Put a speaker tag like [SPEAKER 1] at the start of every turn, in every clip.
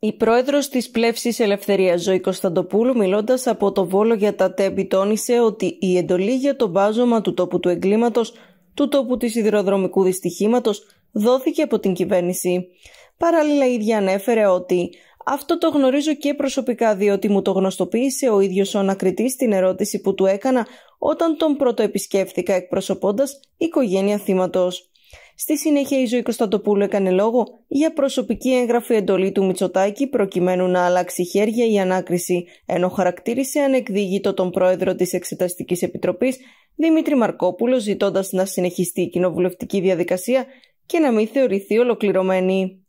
[SPEAKER 1] Η πρόεδρος της Πλεύσης Ελευθερίας Ζωή Κωνσταντοπούλου μιλώντας από το Βόλο για τα ΤΕΜΠΗ τόνισε ότι η εντολή για το μπάζωμα του τόπου του εγκλήματος του τόπου της ιδεροδρομικού δυστυχήματος δόθηκε από την κυβέρνηση. Παράλληλα η ίδια ανέφερε ότι αυτό το γνωρίζω και προσωπικά διότι μου το γνωστοποίησε ο ίδιος ο ανακριτής στην ερώτηση που του έκανα όταν τον πρώτο επισκέφθηκα εκπροσωπώντας οικογένεια θύματος. Στη συνέχεια η Ζωή Κωνσταντοπούλου έκανε λόγο για προσωπική έγγραφη εντολή του Μητσοτάκη προκειμένου να αλλάξει χέρια η ανάκριση, ενώ χαρακτήρισε ανεκδίγητο τον πρόεδρο της Εξεταστικής Επιτροπής Δημήτρη Μαρκόπουλο ζητώντας να συνεχιστεί η κοινοβουλευτική διαδικασία και να μην θεωρηθεί ολοκληρωμένη.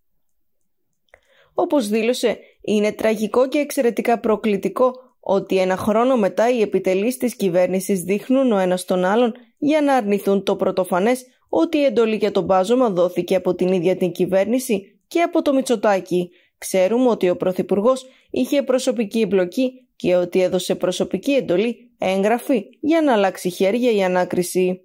[SPEAKER 1] Όπως δήλωσε, είναι τραγικό και εξαιρετικά προκλητικό ότι ένα χρόνο μετά οι επιτελείς της κυβέρνησης δείχνουν ο ένας τον άλλον για να αρνηθούν το πρωτοφανές ότι η εντολή για τον Πάζωμα δόθηκε από την ίδια την κυβέρνηση και από το Μητσοτάκι. Ξέρουμε ότι ο Πρωθυπουργός είχε προσωπική εμπλοκή και ότι έδωσε προσωπική εντολή έγγραφη για να αλλάξει χέρια η ανάκριση.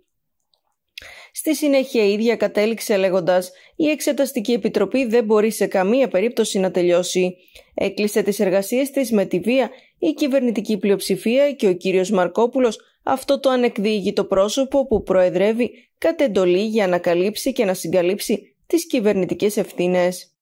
[SPEAKER 1] Στη συνέχεια η ίδια κατέληξε λέγοντας «Η Εξεταστική Επιτροπή δεν μπορεί σε καμία περίπτωση να τελειώσει». Έκλεισε τις εργασίες της με τη βία η κυβερνητική πλειοψηφία και ο κύριος Μαρκόπουλος αυτό το ανεκδίγητο πρόσωπο που προεδρεύει κατ' εντολή για να καλύψει και να συγκαλύψει τις κυβερνητικές ευθύνες.